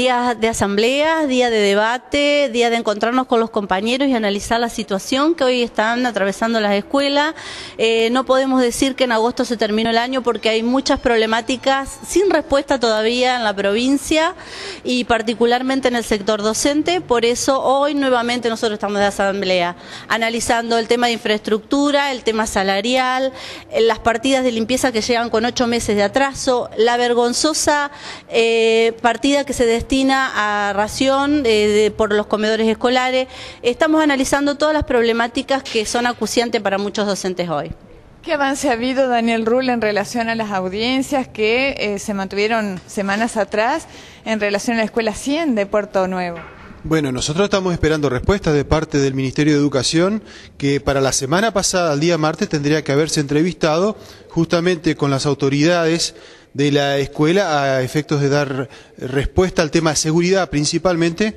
Día de asamblea, día de debate, día de encontrarnos con los compañeros y analizar la situación que hoy están atravesando las escuelas. Eh, no podemos decir que en agosto se terminó el año porque hay muchas problemáticas sin respuesta todavía en la provincia y particularmente en el sector docente. Por eso hoy nuevamente nosotros estamos de asamblea analizando el tema de infraestructura, el tema salarial, eh, las partidas de limpieza que llegan con ocho meses de atraso, la vergonzosa eh, partida que se destina a ración eh, por los comedores escolares. Estamos analizando todas las problemáticas que son acuciantes para muchos docentes hoy. ¿Qué avance ha habido, Daniel Rull, en relación a las audiencias que eh, se mantuvieron semanas atrás en relación a la Escuela 100 de Puerto Nuevo? Bueno, nosotros estamos esperando respuestas de parte del Ministerio de Educación, que para la semana pasada, el día martes, tendría que haberse entrevistado justamente con las autoridades de la escuela a efectos de dar respuesta al tema de seguridad principalmente,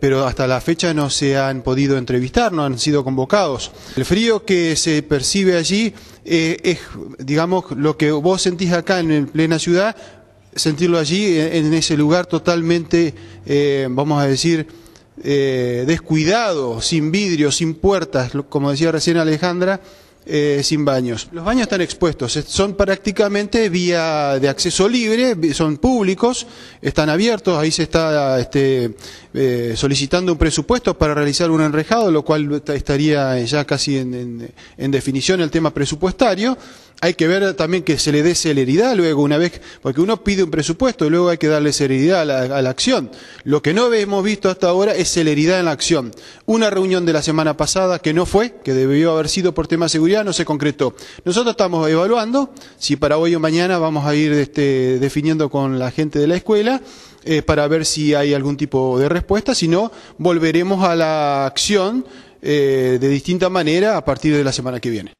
pero hasta la fecha no se han podido entrevistar, no han sido convocados. El frío que se percibe allí eh, es, digamos, lo que vos sentís acá en plena ciudad, sentirlo allí, eh, en, ese lugar totalmente, eh, vamos a decir, descuidado, sin vidrio, sin puertas, como decía recién Alejandra, eh, sin baños. Los baños están expuestos, son prácticamente vía de acceso libre, son públicos, están abiertos, ahí se está este, eh, solicitando un presupuesto para realizar un enrejado, lo cual estaría ya casi en, definición el tema presupuestario. Hay que ver también que se le dé celeridad luego, una vez, porque uno pide un presupuesto y luego hay que darle celeridad a la, acción. Lo que no hemos visto hasta ahora es celeridad en la acción. Una reunión de la semana pasada que no fue, que debió haber sido por tema de seguridad, no se concretó. Nosotros estamos evaluando si para hoy o mañana vamos a ir este, definiendo con la gente de la escuela eh, para ver si hay algún tipo de respuesta, si no, volveremos a la acción eh, de distinta manera a partir de la semana que viene.